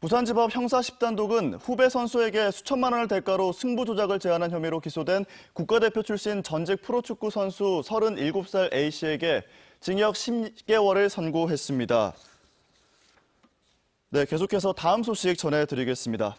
부산지법 형사 10단독은 후배 선수에게 수천만 원을 대가로 승부 조작을 제안한 혐의로 기소된 국가대표 출신 전직 프로축구 선수 37살 A씨에게 징역 10개월을 선고했습니다. 네, 계속해서 다음 소식 전해드리겠습니다.